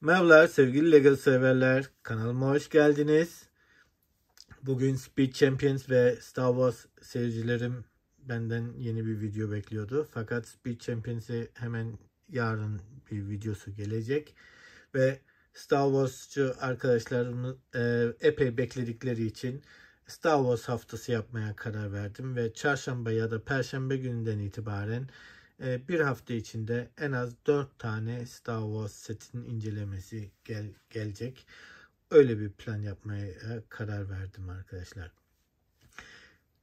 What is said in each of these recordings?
Merhabalar sevgili Lego severler. Kanalıma hoş geldiniz. Bugün Speed Champions ve Star Wars seyircilerim benden yeni bir video bekliyordu. Fakat Speed Champions'e hemen yarın bir videosu gelecek. Ve Star Wars'cu arkadaşlarımız e, epey bekledikleri için Star Wars haftası yapmaya karar verdim. Ve çarşamba ya da perşembe gününden itibaren ee, bir hafta içinde en az 4 tane Star Wars setinin incelemesi gel gelecek. Öyle bir plan yapmaya karar verdim arkadaşlar.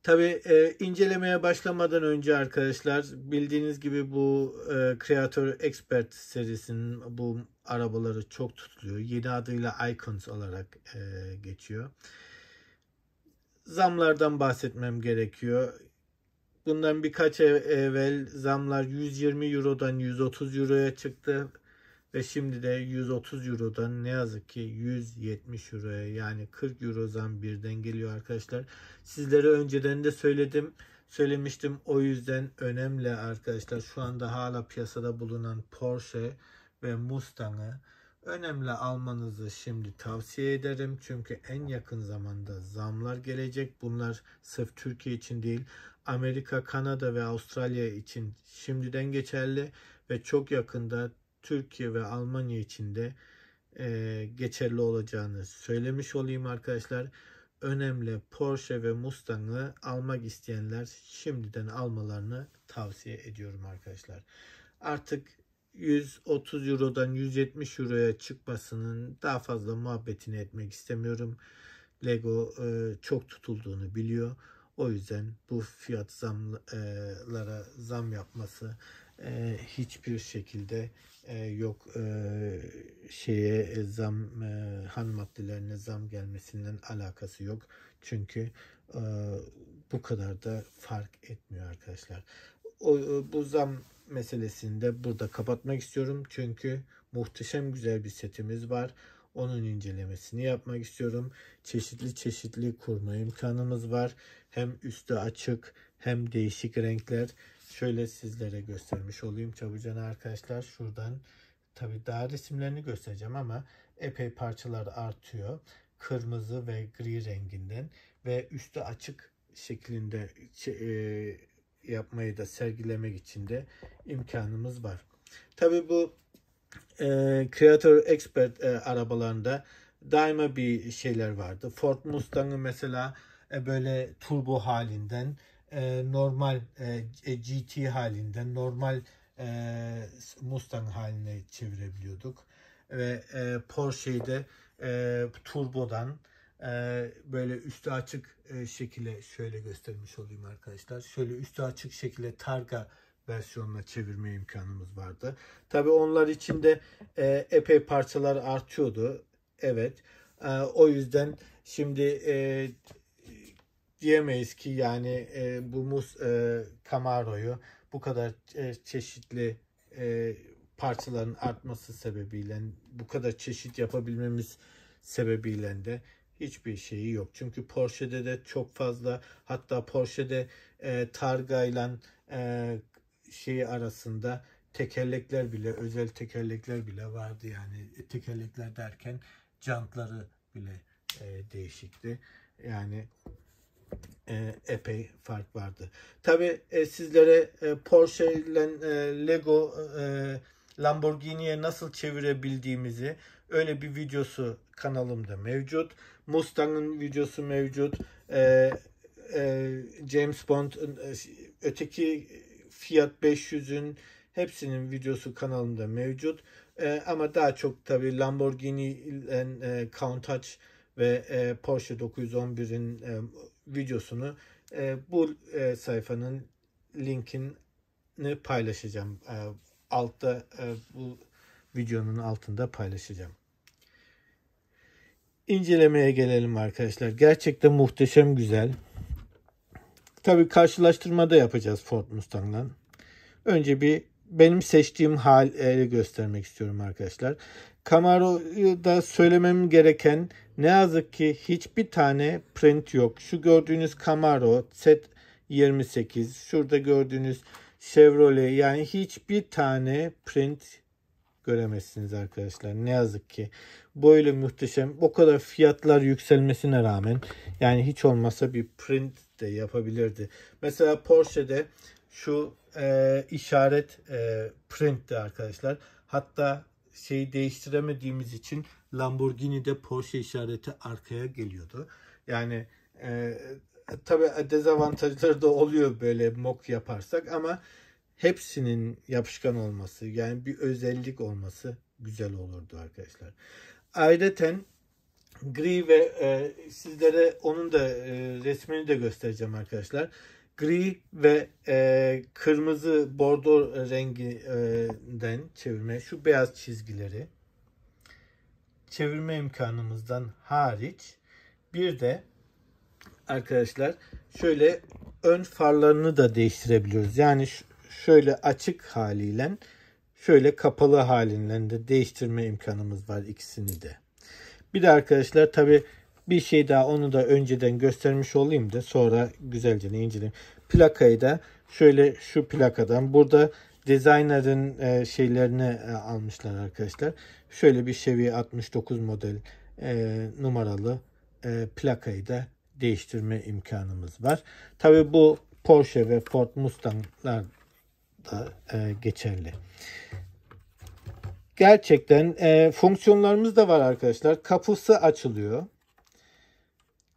Tabi e, incelemeye başlamadan önce arkadaşlar bildiğiniz gibi bu e, Creator Expert serisinin bu arabaları çok tutuluyor. Yeni adıyla Icons olarak e, geçiyor. Zamlardan bahsetmem gerekiyor. Bundan birkaç ev evvel zamlar 120 Euro'dan 130 Euro'ya çıktı. Ve şimdi de 130 Euro'dan ne yazık ki 170 Euro'ya yani 40 Euro zam birden geliyor arkadaşlar. Sizlere önceden de söyledim. Söylemiştim o yüzden önemli arkadaşlar. Şu anda hala piyasada bulunan Porsche ve Mustang'ı önemli almanızı şimdi tavsiye ederim. Çünkü en yakın zamanda zamlar gelecek. Bunlar sırf Türkiye için değil Amerika, Kanada ve Avustralya için şimdiden geçerli ve çok yakında Türkiye ve Almanya için de e, geçerli olacağını söylemiş olayım arkadaşlar. Önemli Porsche ve Mustang'ı almak isteyenler şimdiden almalarını tavsiye ediyorum arkadaşlar. Artık 130 Euro'dan 170 Euro'ya çıkmasının daha fazla muhabbetini etmek istemiyorum. Lego e, çok tutulduğunu biliyor. O yüzden bu fiyat zamlara e, zam yapması e, hiçbir şekilde e, yok şeye zam ham maddelerine zam gelmesinden alakası yok. Çünkü bu kadar da fark etmiyor arkadaşlar. O, bu zam meselesini de burada kapatmak istiyorum. Çünkü muhteşem güzel bir setimiz var. Onun incelemesini yapmak istiyorum. Çeşitli çeşitli kurma imkanımız var. Hem üstü açık hem değişik renkler. Şöyle sizlere göstermiş olayım çabucana arkadaşlar. Şuradan tabi daha resimlerini göstereceğim ama epey parçalar artıyor. Kırmızı ve gri renginden ve üstü açık şeklinde şey, e, yapmayı da sergilemek için de imkanımız var. Tabi bu e, Creator Expert e, arabalarında daima bir şeyler vardı. Ford Mustang'ı mesela e, böyle turbo halinden e, normal e, e GT halinden normal e, Mustang haline çevirebiliyorduk. Ve e, Porsche'yi de e, turbodan e, böyle üstü açık e, şekilde şöyle göstermiş olayım arkadaşlar. Şöyle üstü açık şekilde targa versiyonuna çevirme imkanımız vardı. Tabi onlar için de e, epey parçalar artıyordu. Evet. E, o yüzden şimdi e, diyemeyiz ki yani e, bu mus e, Camaro'yu bu kadar e, çeşitli e, parçaların artması sebebiyle bu kadar çeşit yapabilmemiz sebebiyle de hiçbir şeyi yok. Çünkü Porsche'de de çok fazla hatta Porsche'de e, Targa ile şeyi arasında tekerlekler bile özel tekerlekler bile vardı yani e, tekerlekler derken jantları bile e, değişikti. Yani e, epey fark vardı. Tabi e, sizlere e, Porsche ile e, Lego e, Lamborghini'ye nasıl çevirebildiğimizi öyle bir videosu kanalımda mevcut. Mustang'ın videosu mevcut. E, e, James Bond e, öteki Fiat 500'ün hepsinin videosu kanalımda mevcut. E, ama daha çok tabi Lamborghini e, Countach ve e, Porsche 911'in e, videosunu e, bu e, sayfanın linkini paylaşacağım. E, altta e, bu videonun altında paylaşacağım. İncelemeye gelelim arkadaşlar. Gerçekten muhteşem güzel tabii da yapacağız Ford Mustang'la. Önce bir benim seçtiğim hali göstermek istiyorum arkadaşlar. Camaro'da söylemem gereken ne yazık ki hiçbir tane print yok. Şu gördüğünüz Camaro Z28, şurada gördüğünüz Chevrolet yani hiçbir tane print göremezsiniz arkadaşlar. Ne yazık ki. Böyle muhteşem. O kadar fiyatlar yükselmesine rağmen yani hiç olmasa bir print de yapabilirdi. Mesela Porsche'de şu e, işaret e, printti arkadaşlar. Hatta şeyi değiştiremediğimiz için Lamborghini'de Porsche işareti arkaya geliyordu. Yani e, tabi dezavantajları da oluyor böyle mock yaparsak ama hepsinin yapışkan olması yani bir özellik olması güzel olurdu arkadaşlar. Ayrıca gri ve e, sizlere onun da e, resmini de göstereceğim arkadaşlar. Gri ve e, kırmızı bordo renginden çevirme şu beyaz çizgileri çevirme imkanımızdan hariç bir de arkadaşlar şöyle ön farlarını da değiştirebiliyoruz. Yani şu, şöyle açık haliyle şöyle kapalı halinden de değiştirme imkanımız var ikisini de. Bir de arkadaşlar tabi bir şey daha onu da önceden göstermiş olayım da sonra güzelce inceleyeyim. Plakayı da şöyle şu plakadan burada designer'ın e, şeylerini e, almışlar arkadaşlar. Şöyle bir Chevy 69 model e, numaralı e, plakayı da değiştirme imkanımız var. Tabi bu Porsche ve Ford Mustang'lar da e, geçerli. Gerçekten e, fonksiyonlarımız da var arkadaşlar. Kapısı açılıyor.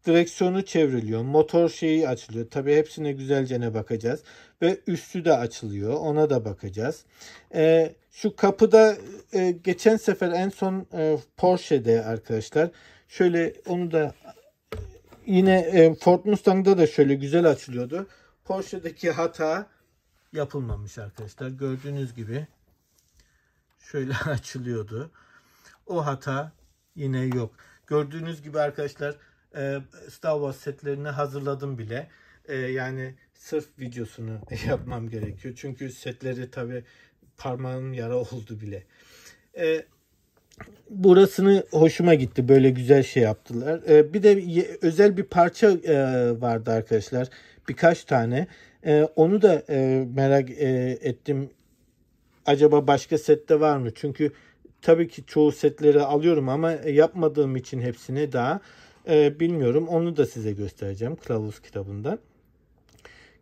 Direksiyonu çevriliyor. Motor şeyi açılıyor. Tabii hepsine güzelce ne bakacağız. Ve üstü de açılıyor. Ona da bakacağız. E, şu kapıda e, geçen sefer en son e, Porsche'de arkadaşlar. Şöyle onu da yine e, Ford Mustang'da da şöyle güzel açılıyordu. Porsche'deki hata yapılmamış arkadaşlar. Gördüğünüz gibi şöyle açılıyordu. O hata yine yok. Gördüğünüz gibi arkadaşlar e, Star Wars setlerini hazırladım bile. E, yani sırf videosunu yapmam gerekiyor. Çünkü setleri tabi parmağım yara oldu bile. E, burasını hoşuma gitti. Böyle güzel şey yaptılar. Bir de özel bir parça vardı arkadaşlar. Birkaç tane. E, onu da e, merak e, ettim. Acaba başka sette var mı? Çünkü tabii ki çoğu setleri alıyorum ama e, yapmadığım için hepsini daha e, bilmiyorum. Onu da size göstereceğim kılavuz kitabından.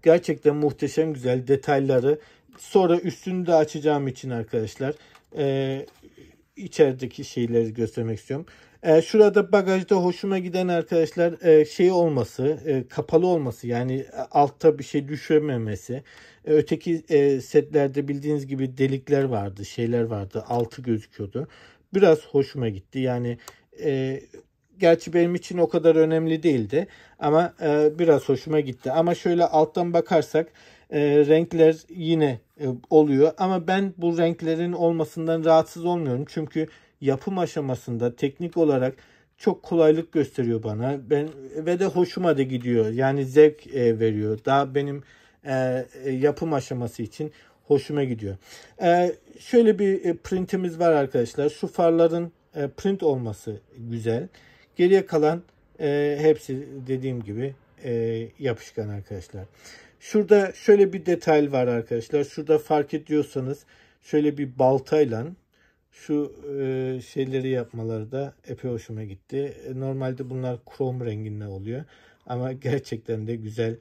Gerçekten muhteşem güzel detayları. Sonra üstünü de açacağım için arkadaşlar e, içerideki şeyleri göstermek istiyorum. E, şurada bagajda hoşuma giden arkadaşlar e, şey olması, e, kapalı olması yani altta bir şey düşürmemesi. E, öteki e, setlerde bildiğiniz gibi delikler vardı, şeyler vardı, altı gözüküyordu. Biraz hoşuma gitti. Yani e, gerçi benim için o kadar önemli değildi ama e, biraz hoşuma gitti. Ama şöyle alttan bakarsak e, renkler yine e, oluyor ama ben bu renklerin olmasından rahatsız olmuyorum. Çünkü yapım aşamasında teknik olarak çok kolaylık gösteriyor bana. Ben ve de hoşuma da gidiyor. Yani zevk e, veriyor. Daha benim e, e, yapım aşaması için hoşuma gidiyor. E, şöyle bir e, printimiz var arkadaşlar. Şu farların e, print olması güzel. Geriye kalan e, hepsi dediğim gibi e, yapışkan arkadaşlar. Şurada şöyle bir detay var arkadaşlar. Şurada fark ediyorsanız şöyle bir baltayla şu e, şeyleri yapmaları da epey hoşuma gitti. E, normalde bunlar krom renginde oluyor. Ama gerçekten de güzel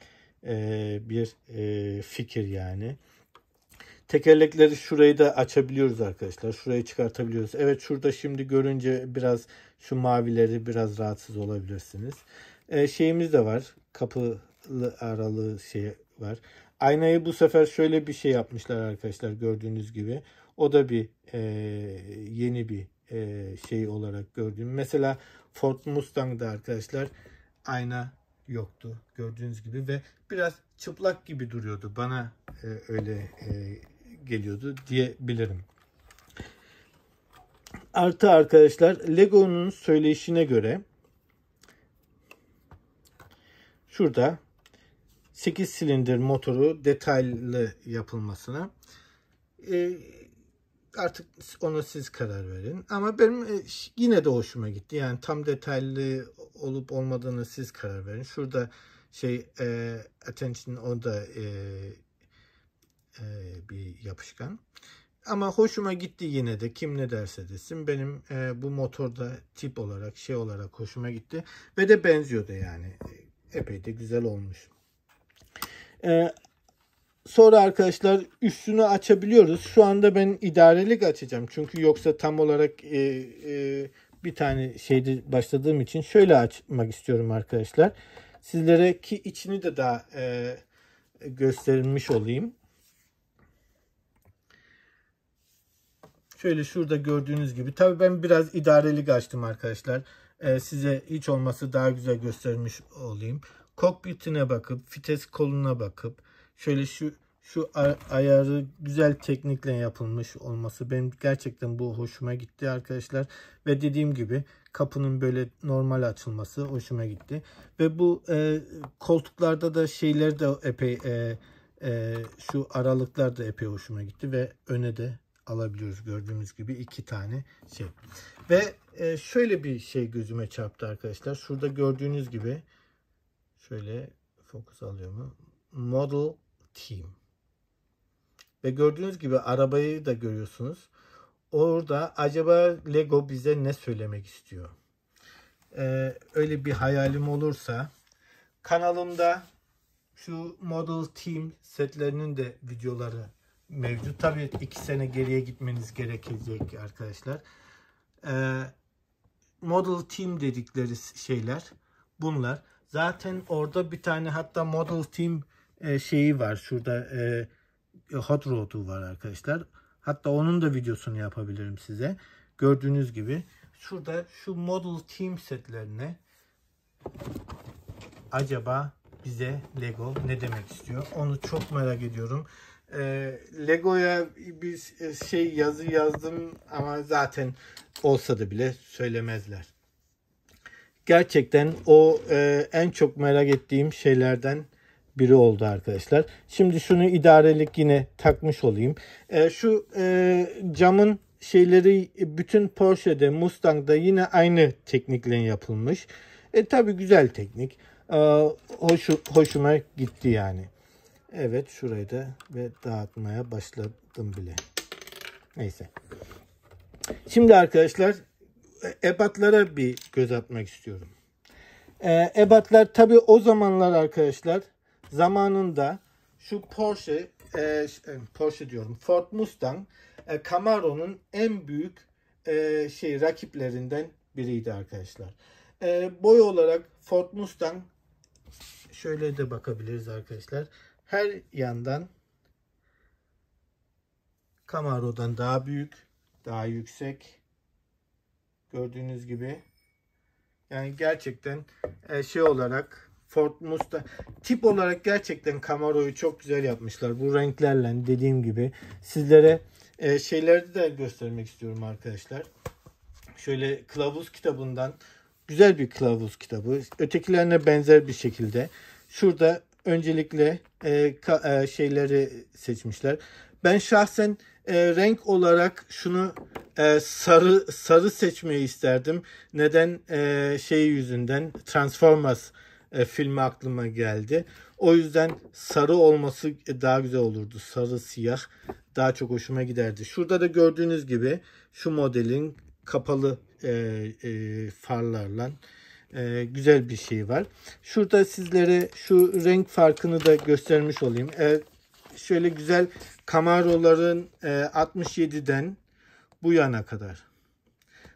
e, bir e, fikir yani. Tekerlekleri şurayı da açabiliyoruz arkadaşlar. Şurayı çıkartabiliyoruz. Evet şurada şimdi görünce biraz şu mavileri biraz rahatsız olabilirsiniz. E, şeyimiz de var. Kapılı aralığı şey var. Aynayı bu sefer şöyle bir şey yapmışlar arkadaşlar gördüğünüz gibi. O da bir e, yeni bir e, şey olarak gördüm. Mesela Ford Mustang'da arkadaşlar ayna yoktu gördüğünüz gibi ve biraz çıplak gibi duruyordu. Bana e, öyle e, geliyordu diyebilirim. Artı arkadaşlar Lego'nun söyleyişine göre şurada 8 silindir motoru detaylı yapılmasına. E, artık ona siz karar verin. Ama benim e, yine de hoşuma gitti. Yani tam detaylı olup olmadığını siz karar verin. Şurada şey e, attention o da e, e, bir yapışkan. Ama hoşuma gitti yine de kim ne derse desin. Benim e, bu motorda tip olarak şey olarak hoşuma gitti. Ve de benziyordu yani. E, epey de güzel olmuş. Ee, sonra arkadaşlar üstünü açabiliyoruz. Şu anda ben idarelik açacağım. Çünkü yoksa tam olarak e, e, bir tane şeyde başladığım için şöyle açmak istiyorum arkadaşlar. Sizlere ki içini de daha e, gösterilmiş olayım. Şöyle şurada gördüğünüz gibi. Tabii ben biraz idarelik açtım arkadaşlar. Ee, size hiç olması daha güzel göstermiş olayım kokpitine bakıp fites koluna bakıp şöyle şu şu ayarı güzel teknikle yapılmış olması benim gerçekten bu hoşuma gitti arkadaşlar ve dediğim gibi kapının böyle normal açılması hoşuma gitti ve bu e, koltuklarda da şeyler de epey e, e, şu aralıklar da epey hoşuma gitti ve öne de alabiliyoruz gördüğünüz gibi iki tane şey ve e, şöyle bir şey gözüme çarptı arkadaşlar şurada gördüğünüz gibi Şöyle fokus alıyor mu? Model Team. Ve gördüğünüz gibi arabayı da görüyorsunuz. Orada acaba Lego bize ne söylemek istiyor? Ee, öyle bir hayalim olursa kanalımda şu Model Team setlerinin de videoları mevcut. Tabii iki sene geriye gitmeniz gerekecek arkadaşlar. Ee, model Team dedikleri şeyler bunlar. Zaten orada bir tane hatta Model Team e, şeyi var. Şurada e, Hot Rod'u var arkadaşlar. Hatta onun da videosunu yapabilirim size. Gördüğünüz gibi şurada şu Model Team setlerine acaba bize Lego ne demek istiyor? Onu çok merak ediyorum. E, Lego'ya bir e, şey yazı yazdım ama zaten olsa da bile söylemezler gerçekten o e, en çok merak ettiğim şeylerden biri oldu arkadaşlar. Şimdi şunu idarelik yine takmış olayım. E, şu e, camın şeyleri bütün Porsche'de, Mustang'da yine aynı teknikle yapılmış. E tabi güzel teknik. E, hoş, hoşuma gitti yani. Evet şurayı da ve dağıtmaya başladım bile. Neyse. Şimdi arkadaşlar e, ebatlara bir göz atmak istiyorum. E, ebatlar tabi o zamanlar arkadaşlar zamanında şu Porsche e, e, Porsche diyorum Ford Mustang e, Camaro'nun en büyük e, şey rakiplerinden biriydi arkadaşlar. E, boy olarak Ford Mustang şöyle de bakabiliriz arkadaşlar. Her yandan Camaro'dan daha büyük, daha yüksek Gördüğünüz gibi. Yani gerçekten e, şey olarak Ford Mustang tip olarak gerçekten Camaro'yu çok güzel yapmışlar. Bu renklerle dediğim gibi sizlere e, şeyleri de göstermek istiyorum arkadaşlar. Şöyle kılavuz kitabından güzel bir kılavuz kitabı. Ötekilerine benzer bir şekilde. Şurada öncelikle e, şeyleri seçmişler. Ben şahsen e, renk olarak şunu e, sarı sarı seçmeyi isterdim. Neden e, şey yüzünden Transformers e, filmi aklıma geldi. O yüzden sarı olması e, daha güzel olurdu. Sarı siyah daha çok hoşuma giderdi. Şurada da gördüğünüz gibi şu modelin kapalı e, e, farlarla e, güzel bir şey var. Şurada sizlere şu renk farkını da göstermiş olayım. Evet şöyle güzel Camaro'ların 67'den e, bu yana kadar.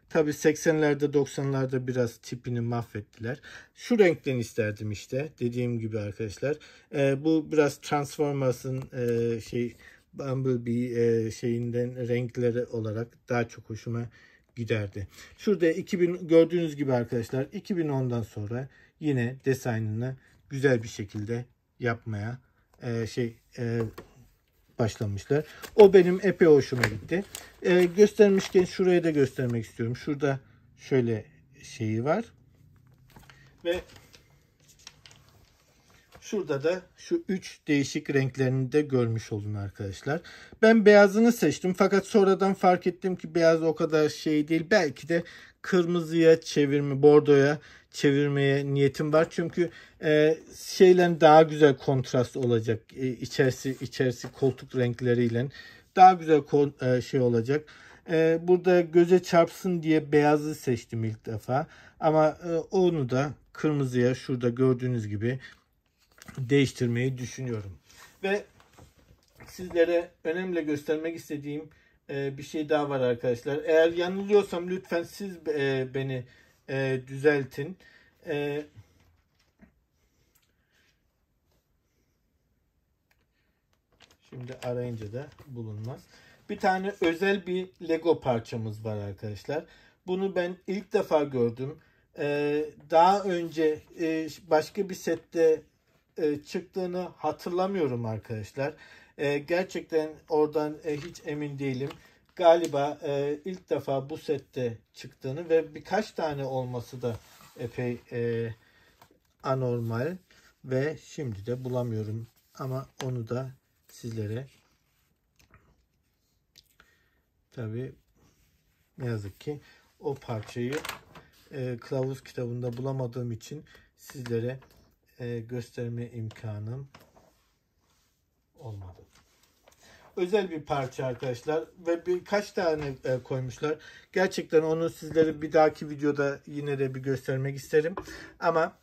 Tabi 80'lerde 90'larda biraz tipini mahvettiler. Şu renkten isterdim işte dediğim gibi arkadaşlar. E, bu biraz Transformers'ın e, şey Bumblebee şeyinden renkleri olarak daha çok hoşuma giderdi. Şurada 2000 gördüğünüz gibi arkadaşlar 2010'dan sonra yine desaynını güzel bir şekilde yapmaya e, şey e, başlamışlar. O benim epey hoşuma gitti. E, göstermişken şurayı da göstermek istiyorum. Şurada şöyle şeyi var. Ve Şurada da şu üç değişik renklerini de görmüş olun arkadaşlar. Ben beyazını seçtim fakat sonradan fark ettim ki beyaz o kadar şey değil. Belki de kırmızıya çevirme, bordoya çevirmeye niyetim var. Çünkü e, şeylerin daha güzel kontrast olacak. E, içerisi içerisi koltuk renkleriyle daha güzel kon, e, şey olacak. E, burada göze çarpsın diye beyazı seçtim ilk defa. Ama e, onu da kırmızıya şurada gördüğünüz gibi değiştirmeyi düşünüyorum. Ve sizlere önemli göstermek istediğim e, bir şey daha var arkadaşlar. Eğer yanılıyorsam lütfen siz e, beni e, düzeltin. E, şimdi arayınca da bulunmaz. Bir tane özel bir Lego parçamız var arkadaşlar. Bunu ben ilk defa gördüm. Ee, daha önce e, başka bir sette e, çıktığını hatırlamıyorum arkadaşlar. E, gerçekten oradan e, hiç emin değilim galiba e, ilk defa bu sette çıktığını ve birkaç tane olması da epey e, anormal ve şimdi de bulamıyorum ama onu da sizlere tabi ne yazık ki o parçayı e, kılavuz kitabında bulamadığım için sizlere e, gösterme imkanım olmadı özel bir parça arkadaşlar ve birkaç tane e, koymuşlar. Gerçekten onu sizlere bir dahaki videoda yine de bir göstermek isterim. Ama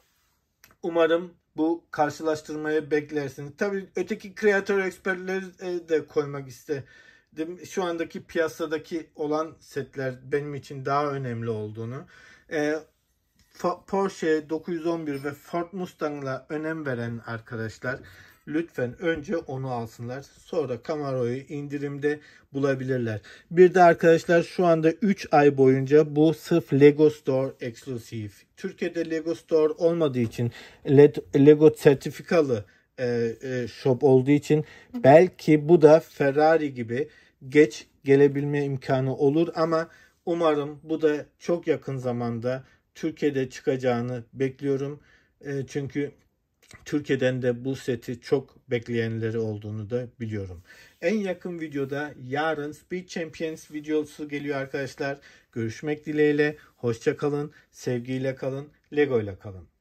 umarım bu karşılaştırmayı beklersiniz. Tabii öteki kreatör expertleri e, de koymak istedim. Şu andaki piyasadaki olan setler benim için daha önemli olduğunu. E, Porsche 911 ve Ford Mustang'la önem veren arkadaşlar lütfen önce onu alsınlar. Sonra Camaro'yu indirimde bulabilirler. Bir de arkadaşlar şu anda 3 ay boyunca bu sırf Lego Store eksklusif. Türkiye'de Lego Store olmadığı için Lego sertifikalı e, e, shop olduğu için belki bu da Ferrari gibi geç gelebilme imkanı olur ama umarım bu da çok yakın zamanda Türkiye'de çıkacağını bekliyorum. E, çünkü Türkiye'den de bu seti çok bekleyenleri olduğunu da biliyorum. En yakın videoda yarın Speed Champions videosu geliyor arkadaşlar. Görüşmek dileğiyle. Hoşça kalın. Sevgiyle kalın. Lego ile kalın.